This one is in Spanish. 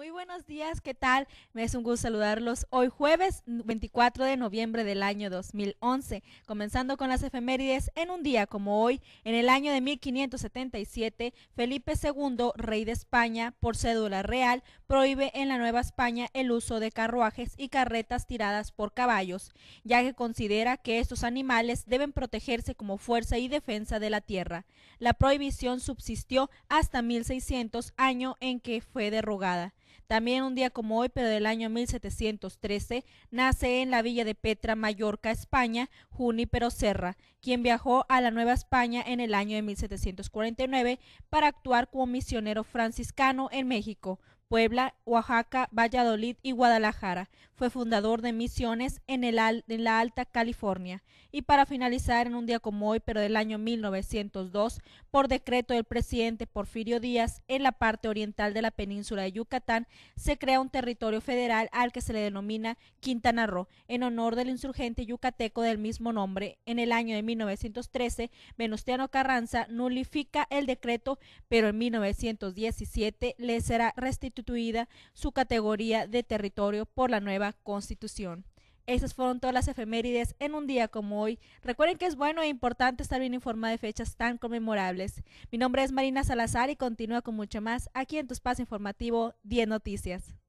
Muy buenos días, ¿qué tal? Me es un gusto saludarlos hoy jueves 24 de noviembre del año 2011, comenzando con las efemérides en un día como hoy, en el año de 1577, Felipe II, rey de España, por cédula real, prohíbe en la Nueva España el uso de carruajes y carretas tiradas por caballos, ya que considera que estos animales deben protegerse como fuerza y defensa de la tierra. La prohibición subsistió hasta 1600, año en que fue derogada. También un día como hoy, pero del año 1713, nace en la villa de Petra, Mallorca, España, Junipero Serra, quien viajó a la Nueva España en el año de 1749 para actuar como misionero franciscano en México. Puebla, Oaxaca, Valladolid y Guadalajara. Fue fundador de misiones en, el en la Alta California. Y para finalizar, en un día como hoy, pero del año 1902, por decreto del presidente Porfirio Díaz, en la parte oriental de la península de Yucatán, se crea un territorio federal al que se le denomina Quintana Roo, en honor del insurgente yucateco del mismo nombre. En el año de 1913, Venustiano Carranza nulifica el decreto, pero en 1917 le será restituido su categoría de territorio por la nueva constitución. Esas fueron todas las efemérides en un día como hoy. Recuerden que es bueno e importante estar bien informado de fechas tan conmemorables. Mi nombre es Marina Salazar y continúa con mucho más aquí en tu espacio informativo 10 Noticias.